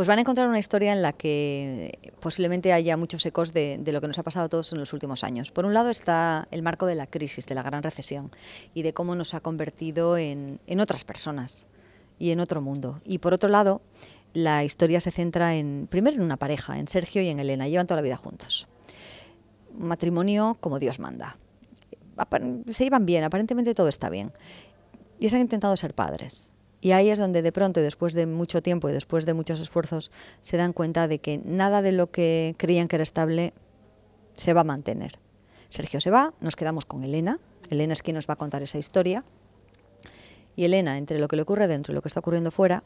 pues van a encontrar una historia en la que eh, posiblemente haya muchos ecos de, lo que nos ha pasado a todos en los últimos años. Por un lado está el marco de la crisis, de la gran recesión y de cómo nos ha convertido en, otras personas y en otro mundo. Y por otro lado, la historia se centra en, primero en una pareja, en Sergio y en Elena, llevan toda la vida juntos. Matrimonio como Dios manda. Se llevan bien, aparentemente todo está bien. Y se han intentado ser padres. Y ahí es donde de pronto, después de mucho tiempo y después de muchos esfuerzos, se dan cuenta de que nada de lo que creían que era estable se va a mantener. Sergio se va, nos quedamos con Elena. Elena es quien nos va a contar esa historia. Y Elena, entre lo que le ocurre dentro y lo que está ocurriendo fuera,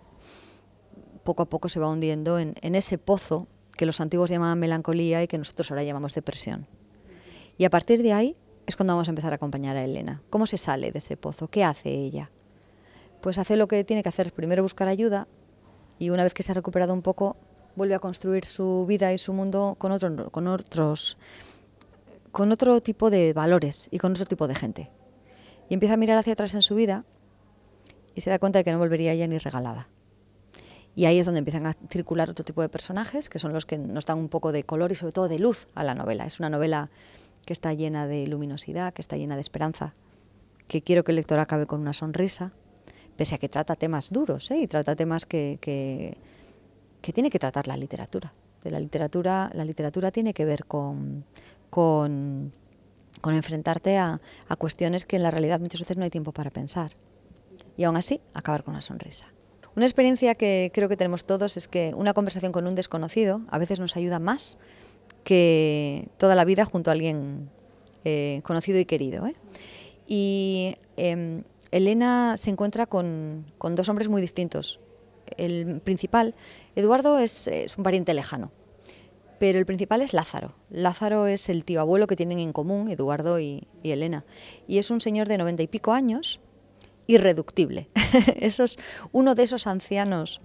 poco a poco se va hundiendo en, ese pozo que los antiguos llamaban melancolía y que nosotros ahora llamamos depresión. Y a partir de ahí es cuando vamos a empezar a acompañar a Elena. ¿Cómo se sale de ese pozo? ¿Qué hace ella? pues hace lo que tiene que hacer, primero buscar ayuda y una vez que se ha recuperado un poco, vuelve a construir su vida y su mundo con, otro, con otros con otro tipo de valores y con otro tipo de gente. Y empieza a mirar hacia atrás en su vida y se da cuenta de que no volvería ya ni regalada. Y ahí es donde empiezan a circular otro tipo de personajes, que son los que nos dan un poco de color y sobre todo de luz a la novela. Es una novela que está llena de luminosidad, que está llena de esperanza, que quiero que el lector acabe con una sonrisa, pese a que trata temas duros ¿eh? y trata temas que, tiene que tratar la literatura. De la literatura, la literatura tiene que ver con, con, enfrentarte a, cuestiones que en la realidad muchas veces no hay tiempo para pensar. Y aún así, acabar con una sonrisa. Una experiencia que creo que tenemos todos es que una conversación con un desconocido a veces nos ayuda más que toda la vida junto a alguien eh, conocido y querido. ¿eh? Y em, Elena se encuentra con, dos hombres muy distintos. El principal, Eduardo, es, un pariente lejano, pero el principal es Lázaro. Lázaro es el tío abuelo que tienen en común Eduardo y, Elena. Y es un señor de noventa y pico años, irreductible. es uno de esos ancianos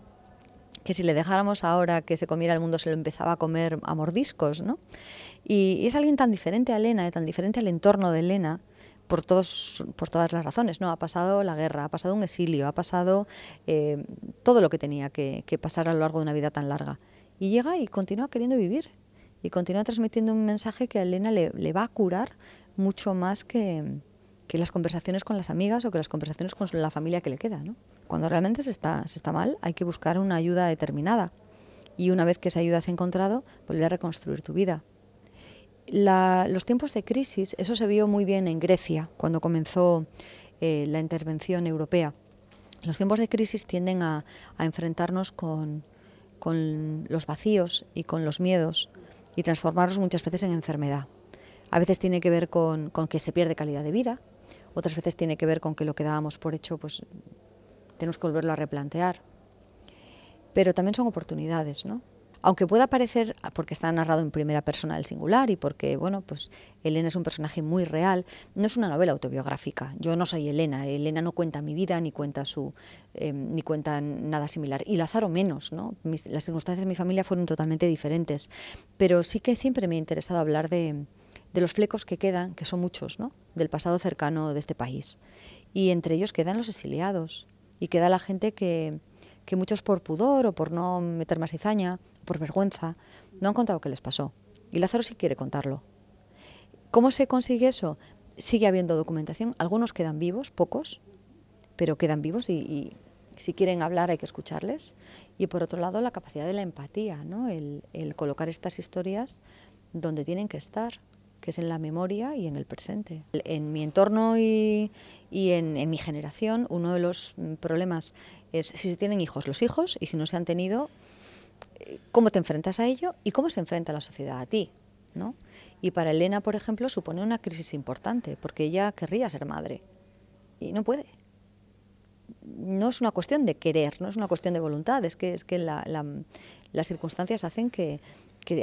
que si le dejáramos ahora que se comiera el mundo se lo empezaba a comer a mordiscos, ¿no? Y, y es alguien tan diferente a Elena, eh, tan diferente al entorno de Elena, por, todos, por todas las razones. ¿no? Ha pasado la guerra, ha pasado un exilio, ha pasado eh, todo lo que tenía que, pasar a lo largo de una vida tan larga. Y llega y continúa queriendo vivir y continúa transmitiendo un mensaje que a Elena le, va a curar mucho más que, las conversaciones con las amigas o que las conversaciones con la familia que le queda. Cuando realmente se está, se está mal, hay que buscar una ayuda determinada. Y una vez que esa ayuda se ha encontrado, volver a reconstruir tu vida los tiempos de crisis, eso se vio muy bien en Grecia, cuando comenzó eh, la intervención europea. Los tiempos de crisis tienden a, enfrentarnos con, los vacíos y con los miedos y transformarlos muchas veces en enfermedad. A veces tiene que ver con, con, que se pierde calidad de vida, otras veces tiene que ver con que lo que dábamos por hecho, pues tenemos que volverlo a replantear. Pero también son oportunidades, ¿no? aunque pueda parecer, ah, porque está narrado en primera persona del singular y porque, bueno, pues Elena es un personaje muy real, no es una novela autobiográfica. Yo no soy Elena, Elena no cuenta mi vida ni cuenta su em, ni cuenta nada similar. Y Lázaro menos, ¿no? las circunstancias de mi familia fueron totalmente diferentes. Pero sí que siempre me ha interesado hablar de, los flecos que quedan, que son muchos, ¿no? Del pasado cercano de este país. Y entre ellos quedan los exiliados y queda la gente que, que muchos por pudor o por no meter más cizaña por vergüenza, no han contado qué les pasó. Y Lázaro sí quiere contarlo. ¿Cómo se consigue eso? Sigue habiendo documentación. Algunos quedan vivos, pocos, pero quedan vivos y, si quieren hablar hay que escucharles. Y por otro lado, la capacidad de la empatía, ¿no? el, colocar estas historias donde tienen que estar, que es en la memoria y en el presente. En mi entorno y, en, en, mi generación, uno de los problemas es si se tienen hijos, los hijos, y si no se han tenido, cómo te enfrentas a ello y cómo se enfrenta la sociedad a ti. ¿no? Y para Elena, por ejemplo, supone una crisis importante, porque ella querría ser madre y no puede. No es una cuestión de querer, no es una cuestión de voluntad, es que, es que las circunstancias hacen que,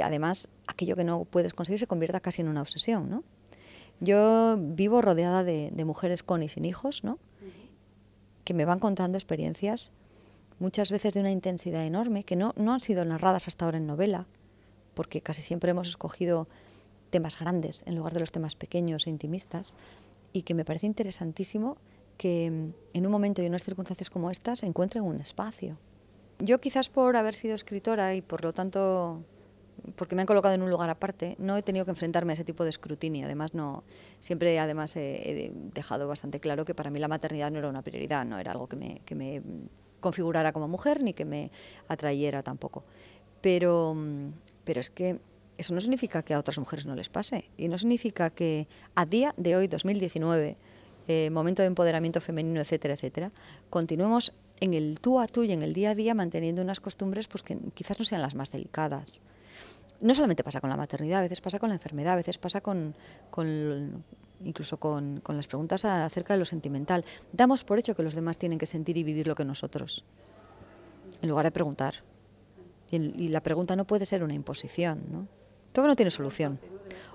además aquello que no puedes conseguir se convierta casi en una obsesión. Yo vivo rodeada de, mujeres con y sin hijos ¿no? que me van contando experiencias muchas veces de una intensidad enorme, que no, no han sido narradas hasta ahora en novela, porque casi siempre hemos escogido temas grandes en lugar de los temas pequeños e intimistas, y que me parece interesantísimo que mm, en un momento y en unas circunstancias como estas encuentren un espacio. Yo quizás por haber sido escritora y por lo tanto porque me han colocado en un lugar aparte, no he tenido que enfrentarme a ese tipo de escrutinio. Además, no, siempre además he, dejado bastante claro que para mí la maternidad no era una prioridad, no era algo que que me configurara como mujer ni que me atrayera tampoco. Pero, mm, pero es que eso no significa que a otras mujeres no les pase y no significa que a día de hoy, 2019, eh, momento de empoderamiento femenino, etcétera, etcétera, continuemos en el tú a tú y en el día a día manteniendo unas costumbres pues, que quizás no sean las más delicadas. No solamente pasa con la maternidad, a veces pasa con la enfermedad, a veces pasa con, incluso con, las preguntas acerca de lo sentimental. Damos por hecho que los demás tienen que sentir y vivir lo que nosotros, en lugar de preguntar. Y, la pregunta no puede ser una imposición. Todo no tiene solución.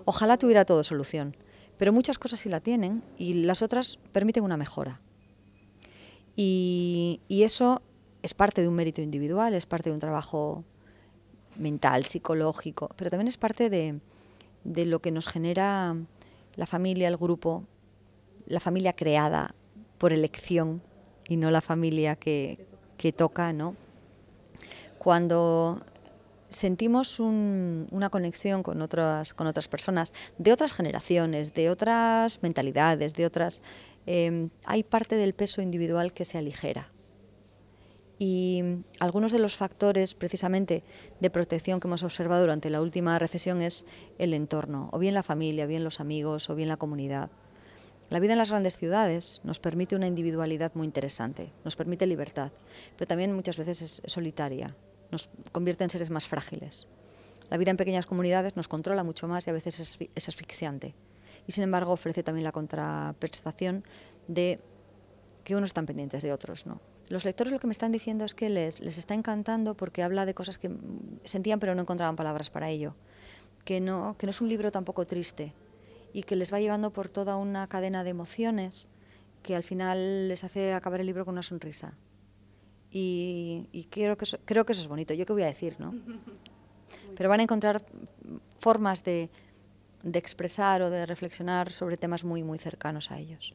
Ojalá tuviera todo solución, pero muchas cosas sí la tienen y las otras permiten una mejora. Y, eso es parte de un mérito individual, es parte de un trabajo mental, psicológico, pero también es parte de lo que nos genera la familia, el grupo, la familia creada por elección y no la familia que, toca, ¿no? Cuando sentimos una conexión con otras, con otras personas de otras generaciones, de otras mentalidades, de otras... Eh, hay parte del peso individual que se aligera y mm, algunos de los factores precisamente de protección que hemos observado durante la última recesión es el entorno, o bien la familia, o bien los amigos, o bien la comunidad. La vida en las grandes ciudades nos permite una individualidad muy interesante, nos permite libertad, pero también muchas veces es solitaria, nos convierte en seres más frágiles. La vida en pequeñas comunidades nos controla mucho más y a veces es, asfixiante. Y sin embargo ofrece también la contraprestación de que unos están pendientes de otros, ¿no? los lectores lo que me están diciendo es que les, está encantando porque habla de cosas que sentían pero no encontraban palabras para ello. Que no, que no es un libro tampoco triste y que les va llevando por toda una cadena de emociones que al final les hace acabar el libro con una sonrisa. Y, creo, que eso, creo que eso es bonito. ¿Yo qué voy a decir, no? Pero van a encontrar formas de, de expresar o de reflexionar sobre temas muy, muy cercanos a ellos.